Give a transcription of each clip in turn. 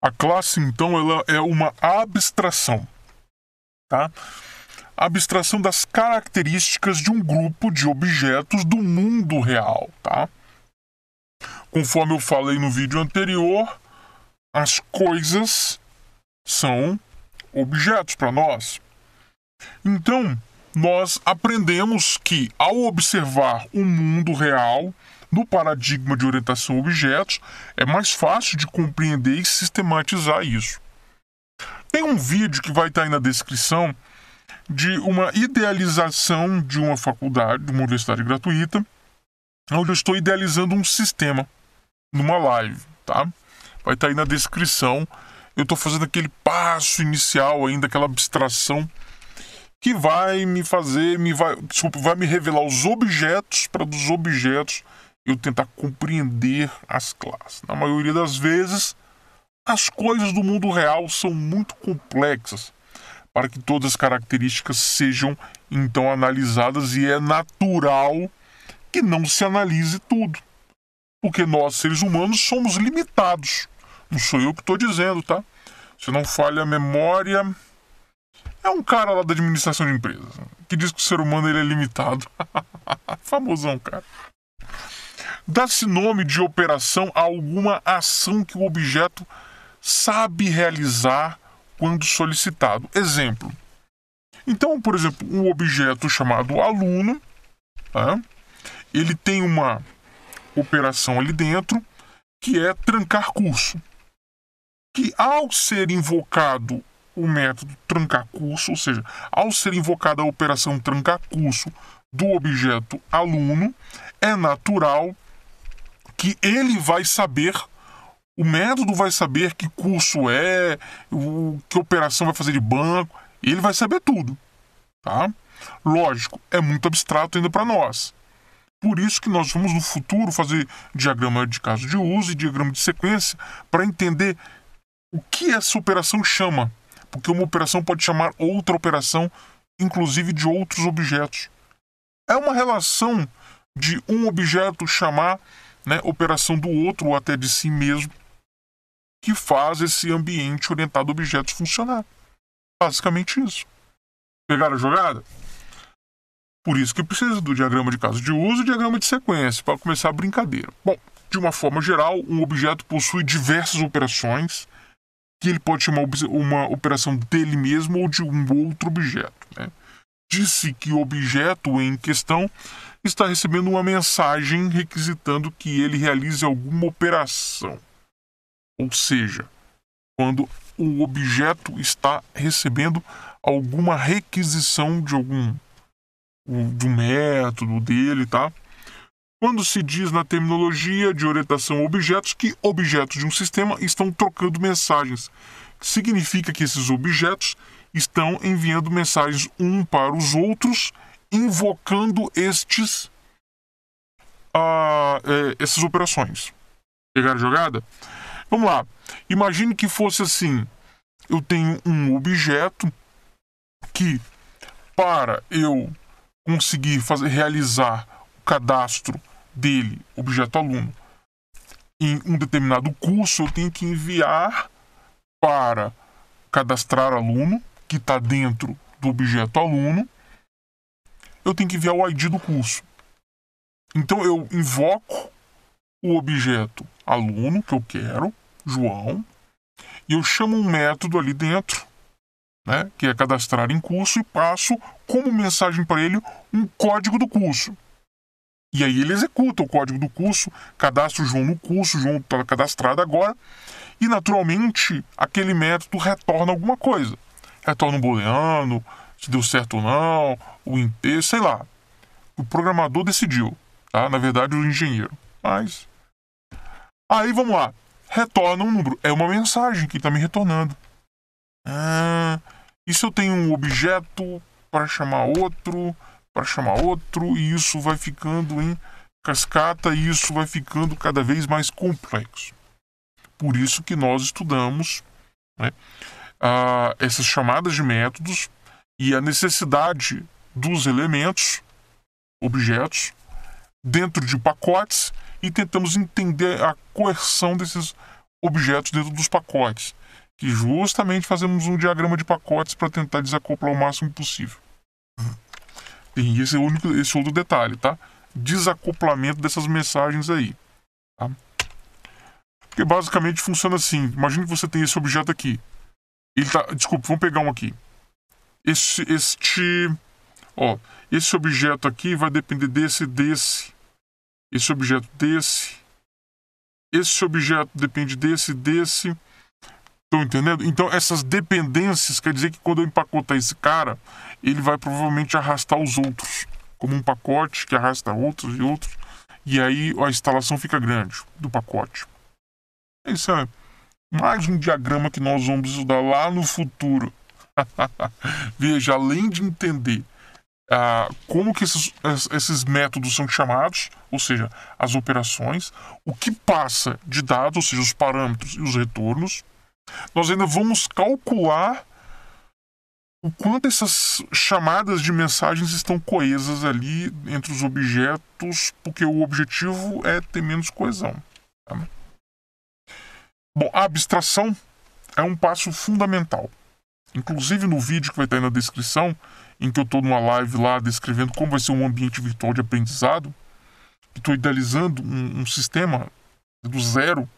A classe, então, ela é uma abstração, tá? Abstração das características de um grupo de objetos do mundo real, tá? Conforme eu falei no vídeo anterior, as coisas são objetos para nós. Então, nós aprendemos que ao observar o mundo real, no paradigma de orientação a objetos, é mais fácil de compreender e sistematizar isso. Tem um vídeo que vai estar tá aí na descrição de uma idealização de uma faculdade, de uma universidade gratuita, onde eu estou idealizando um sistema numa live, tá? Vai estar tá aí na descrição. Eu estou fazendo aquele passo inicial ainda, aquela abstração que vai me fazer, me vai, desculpa, vai me revelar os objetos para dos objetos eu tentar compreender as classes. Na maioria das vezes, as coisas do mundo real são muito complexas para que todas as características sejam então analisadas e é natural que não se analise tudo. Porque nós, seres humanos, somos limitados. Não sou eu que estou dizendo, tá? Se não falha a memória, é um cara lá da administração de empresas né, que diz que o ser humano ele é limitado. Famosão, cara. Dá-se nome de operação a alguma ação que o objeto sabe realizar quando solicitado. Exemplo. Então, por exemplo, um objeto chamado aluno, tá? ele tem uma operação ali dentro que é trancar curso. Que ao ser invocado o método trancar curso, ou seja, ao ser invocada a operação trancar curso do objeto aluno, é natural que ele vai saber, o método vai saber que curso é, o, que operação vai fazer de banco, ele vai saber tudo, tá? Lógico, é muito abstrato ainda para nós. Por isso que nós vamos no futuro fazer diagrama de caso de uso e diagrama de sequência para entender o que essa operação chama, porque uma operação pode chamar outra operação, inclusive de outros objetos. É uma relação de um objeto chamar né, operação do outro ou até de si mesmo, que faz esse ambiente orientado a objetos funcionar. Basicamente isso. Pegaram a jogada? Por isso que precisa do diagrama de caso de uso e diagrama de sequência, para começar a brincadeira. Bom, de uma forma geral, um objeto possui diversas operações que ele pode chamar uma operação dele mesmo ou de um outro objeto. Né? Disse que o objeto em questão está recebendo uma mensagem requisitando que ele realize alguma operação. Ou seja, quando o objeto está recebendo alguma requisição de algum de um método dele, tá? Quando se diz na terminologia de orientação a objetos que objetos de um sistema estão trocando mensagens, significa que esses objetos estão enviando mensagens um para os outros invocando estes uh, é, essas operações. Pegar a jogada? Vamos lá. Imagine que fosse assim: eu tenho um objeto que, para eu conseguir fazer, realizar o cadastro dele, objeto aluno, em um determinado curso, eu tenho que enviar para cadastrar aluno, que está dentro do objeto aluno, eu tenho que enviar o ID do curso. Então eu invoco o objeto aluno que eu quero, João, e eu chamo um método ali dentro, né, que é cadastrar em curso, e passo como mensagem para ele um código do curso. E aí ele executa o código do curso, cadastra o João no curso, o João está cadastrado agora, e naturalmente aquele método retorna alguma coisa. Retorna um booleano, se deu certo ou não, o inteiro, sei lá. O programador decidiu, tá? Na verdade, o engenheiro. Mas. Aí vamos lá. Retorna um número. É uma mensagem que está me retornando. Ah, e se eu tenho um objeto para chamar outro, para chamar outro, e isso vai ficando em cascata e isso vai ficando cada vez mais complexo. Por isso que nós estudamos né, ah, essas chamadas de métodos e a necessidade dos elementos, objetos, dentro de pacotes e tentamos entender a coerção desses objetos dentro dos pacotes, que justamente fazemos um diagrama de pacotes para tentar desacoplar o máximo possível. E esse, é único, esse outro detalhe, tá? Desacoplamento dessas mensagens aí. Tá? Porque basicamente funciona assim. Imagina que você tem esse objeto aqui. Ele tá, desculpa, vamos pegar um aqui. Esse, este, ó, esse objeto aqui vai depender desse, desse. Esse objeto desse. Esse objeto depende desse, desse. Estão entendendo? Então, essas dependências quer dizer que quando eu empacotar esse cara, ele vai provavelmente arrastar os outros, como um pacote que arrasta outros e outros, e aí a instalação fica grande do pacote. É isso é mais um diagrama que nós vamos estudar lá no futuro. Veja, além de entender ah, como que esses, esses métodos são chamados, ou seja, as operações, o que passa de dados, ou seja, os parâmetros e os retornos, nós ainda vamos calcular o quanto essas chamadas de mensagens estão coesas ali entre os objetos, porque o objetivo é ter menos coesão. Tá? Bom, a abstração é um passo fundamental. Inclusive no vídeo que vai estar aí na descrição, em que eu estou numa live lá descrevendo como vai ser um ambiente virtual de aprendizado, estou idealizando um, um sistema do zero,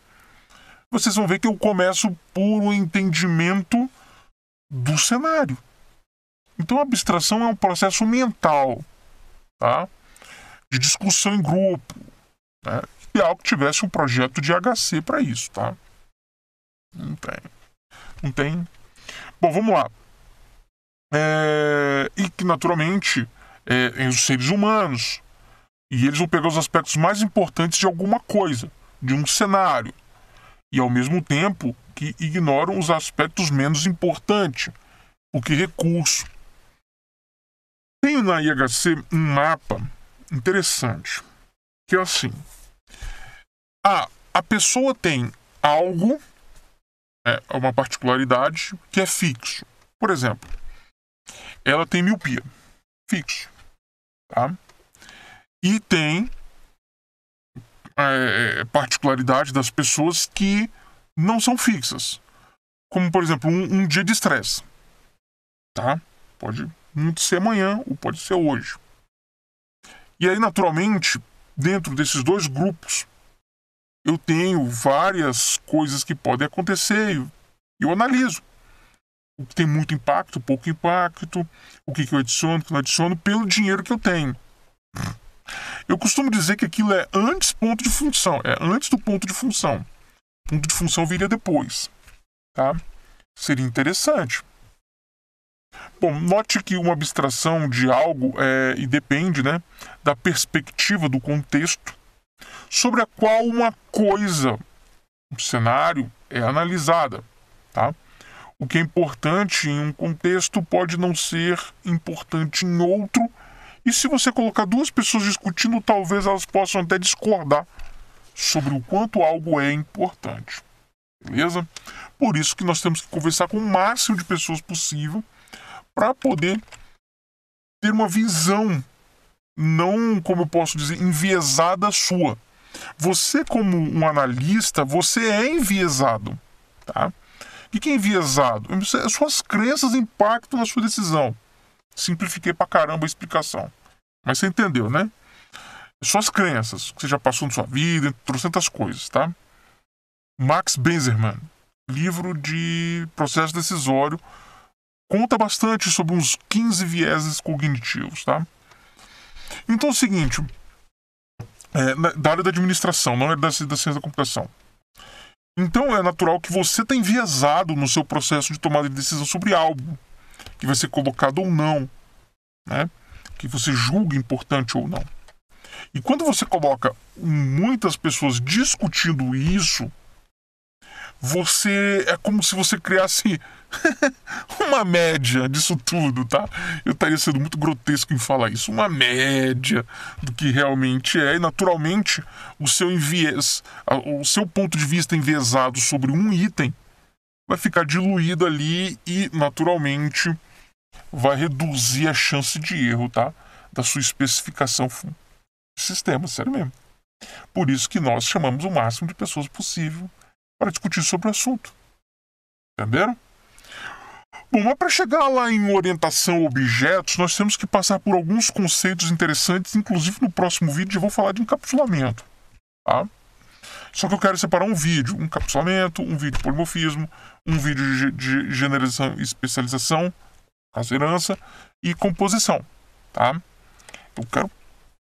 vocês vão ver que eu começo por um entendimento do cenário. Então a abstração é um processo mental, tá? de discussão em grupo. Né? Ideal que tivesse um projeto de HC para isso, tá? Não tem. Não tem Bom, vamos lá. É... E que, naturalmente, é, é, os seres humanos, e eles vão pegar os aspectos mais importantes de alguma coisa, de um cenário, e ao mesmo tempo que ignoram os aspectos menos importantes, o que recurso. Tem na IHC um mapa interessante, que é assim: a, ah, a pessoa tem algo é, é uma particularidade que é fixo. Por exemplo, ela tem miopia, fixo. Tá? E tem é, é, particularidade das pessoas que não são fixas. Como, por exemplo, um, um dia de estresse. Tá? Pode muito ser amanhã ou pode ser hoje. E aí, naturalmente, dentro desses dois grupos, eu tenho várias coisas que podem acontecer, eu, eu analiso. O que tem muito impacto, pouco impacto, o que, que eu adiciono, o que não adiciono, pelo dinheiro que eu tenho. Eu costumo dizer que aquilo é antes ponto de função, é antes do ponto de função. O ponto de função viria depois, tá? Seria interessante. Bom, note que uma abstração de algo é, e depende né, da perspectiva do contexto sobre a qual uma coisa, um cenário, é analisada. Tá? O que é importante em um contexto pode não ser importante em outro, e se você colocar duas pessoas discutindo, talvez elas possam até discordar sobre o quanto algo é importante. Beleza? Por isso que nós temos que conversar com o máximo de pessoas possível para poder ter uma visão não, como eu posso dizer, enviesada sua. Você, como um analista, você é enviesado. Tá? O que é enviesado? As suas crenças impactam a sua decisão. Simplifiquei pra caramba a explicação. Mas você entendeu, né? Suas crenças, que você já passou na sua vida, trouxe tantas coisas, tá? Max Benzerman, livro de processo decisório, conta bastante sobre uns 15 vieses cognitivos, tá? Então é o seguinte, é, na, da área da administração, não é da, da ciência da computação. Então é natural que você tenha enviesado no seu processo de tomada de decisão sobre algo que vai ser colocado ou não, né? que você julga importante ou não. E quando você coloca muitas pessoas discutindo isso, você é como se você criasse uma média disso tudo, tá? Eu estaria sendo muito grotesco em falar isso, uma média do que realmente é, e naturalmente o seu envies, o seu ponto de vista enviesado sobre um item vai ficar diluído ali e naturalmente vai reduzir a chance de erro, tá? Da sua especificação de sistema, sério mesmo. Por isso que nós chamamos o máximo de pessoas possível para discutir sobre o assunto. Entenderam? Bom, mas para chegar lá em orientação objetos, nós temos que passar por alguns conceitos interessantes, inclusive no próximo vídeo eu vou falar de encapsulamento. Tá? Só que eu quero separar um vídeo, um encapsulamento, um vídeo de polimorfismo, um vídeo de generalização e especialização, caso herança, e composição. Tá? Eu quero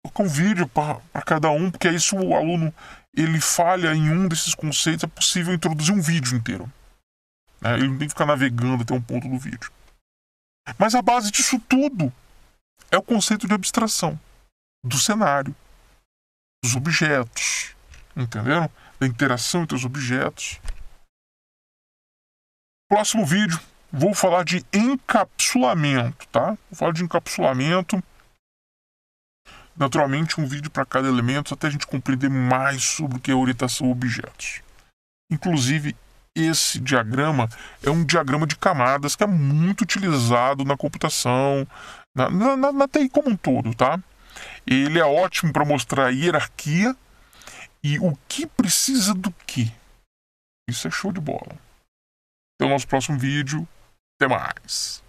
colocar um vídeo para cada um, porque aí se o aluno ele falha em um desses conceitos, é possível introduzir um vídeo inteiro. Né? Ele não tem que ficar navegando até um ponto do vídeo. Mas a base disso tudo é o conceito de abstração do cenário, dos objetos, entenderam? Da interação entre os objetos. Próximo vídeo, vou falar de encapsulamento, tá? Vou falar de encapsulamento. Naturalmente, um vídeo para cada elemento até a gente compreender mais sobre o que é orientação a objetos. Inclusive, esse diagrama é um diagrama de camadas que é muito utilizado na computação, na, na, na TI como um todo, tá? Ele é ótimo para mostrar a hierarquia e o que precisa do que. Isso é show de bola. Até o nosso próximo vídeo. Até mais.